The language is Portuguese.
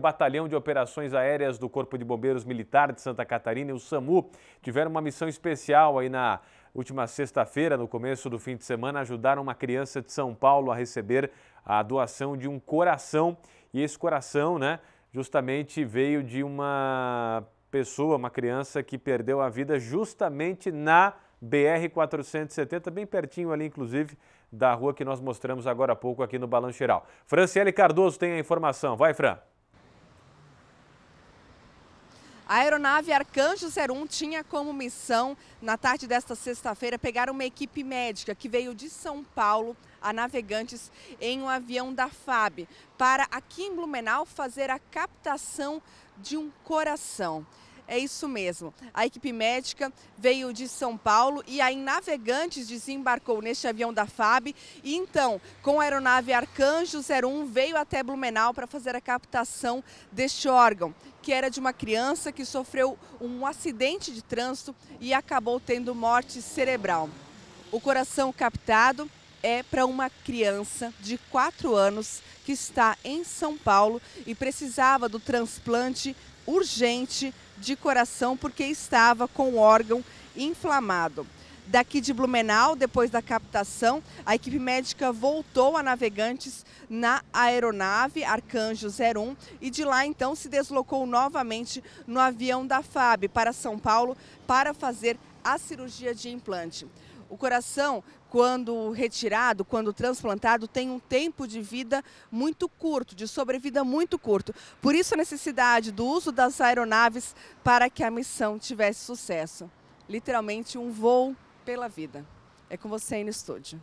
Batalhão de Operações Aéreas do Corpo de Bombeiros Militar de Santa Catarina e o SAMU tiveram uma missão especial aí na última sexta-feira, no começo do fim de semana, ajudaram uma criança de São Paulo a receber a doação de um coração. E esse coração, né, justamente veio de uma pessoa, uma criança que perdeu a vida justamente na BR-470, bem pertinho ali, inclusive, da rua que nós mostramos agora há pouco aqui no Balanço Geral. Franciele Cardoso tem a informação. Vai, Fran. A aeronave Arcanjo 01 tinha como missão, na tarde desta sexta-feira, pegar uma equipe médica que veio de São Paulo a navegantes em um avião da FAB para aqui em Blumenau fazer a captação de um coração. É isso mesmo. A equipe médica veio de São Paulo e aí Navegantes desembarcou neste avião da FAB e então, com a aeronave Arcanjo 01, veio até Blumenau para fazer a captação deste órgão que era de uma criança que sofreu um acidente de trânsito e acabou tendo morte cerebral. O coração captado é para uma criança de 4 anos que está em São Paulo e precisava do transplante urgente de coração porque estava com o órgão inflamado daqui de Blumenau, depois da captação, a equipe médica voltou a Navegantes na aeronave Arcanjo 01 e de lá então se deslocou novamente no avião da FAB para São Paulo para fazer a cirurgia de implante. O coração, quando retirado, quando transplantado, tem um tempo de vida muito curto, de sobrevida muito curto. Por isso a necessidade do uso das aeronaves para que a missão tivesse sucesso. Literalmente um voo pela vida. É com você aí no estúdio.